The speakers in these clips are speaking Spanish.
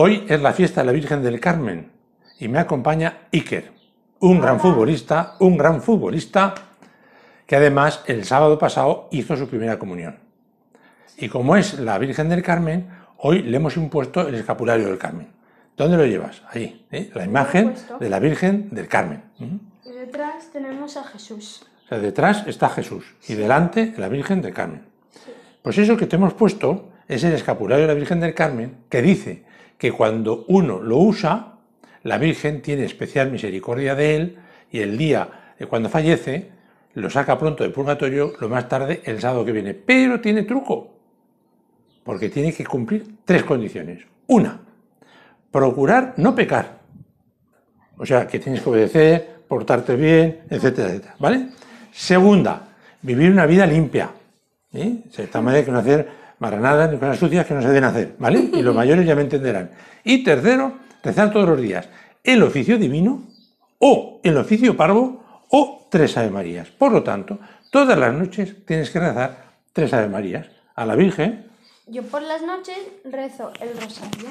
Hoy es la fiesta de la Virgen del Carmen y me acompaña Iker, un gran futbolista, un gran futbolista que además el sábado pasado hizo su primera comunión. Y como es la Virgen del Carmen, hoy le hemos impuesto el escapulario del Carmen. ¿Dónde lo llevas? Ahí, ¿eh? la imagen de la Virgen del Carmen. Y detrás tenemos a Jesús. detrás está Jesús y delante la Virgen del Carmen. Pues eso que te hemos puesto es el escapulario de la Virgen del Carmen que dice que cuando uno lo usa, la Virgen tiene especial misericordia de él y el día de cuando fallece, lo saca pronto de purgatorio, lo más tarde el sábado que viene. Pero tiene truco, porque tiene que cumplir tres condiciones. Una, procurar no pecar. O sea, que tienes que obedecer, portarte bien, etcétera, ¿Vale? Segunda, vivir una vida limpia. ¿sí? O de manera que no hacer nada ni cosas sucias que no se deben hacer, ¿vale? Y los mayores ya me entenderán. Y tercero, rezar todos los días el oficio divino o el oficio parvo o tres Ave Marías. Por lo tanto, todas las noches tienes que rezar tres Ave Marías a la Virgen. Yo por las noches rezo el rosario.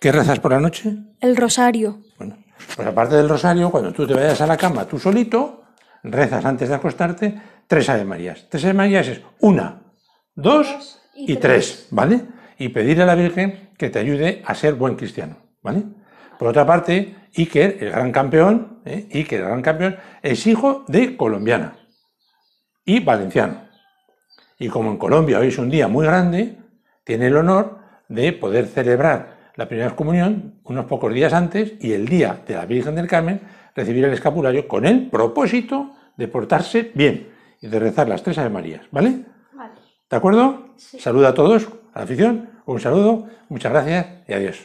¿Qué rezas por la noche? El rosario. Bueno, pues aparte del rosario, cuando tú te vayas a la cama tú solito, rezas antes de acostarte tres Ave Marías. Tres Ave Marías es una dos y tres, ¿vale? Y pedir a la Virgen que te ayude a ser buen cristiano, ¿vale? Por otra parte, Iker, el gran campeón, ¿eh? Iker, el gran campeón, es hijo de colombiana y valenciano. Y como en Colombia hoy es un día muy grande, tiene el honor de poder celebrar la primera comunión unos pocos días antes y el día de la Virgen del Carmen recibir el escapulario con el propósito de portarse bien y de rezar las tres Ave Marías, ¿vale? ¿De acuerdo? Saluda a todos, a la afición, un saludo, muchas gracias y adiós.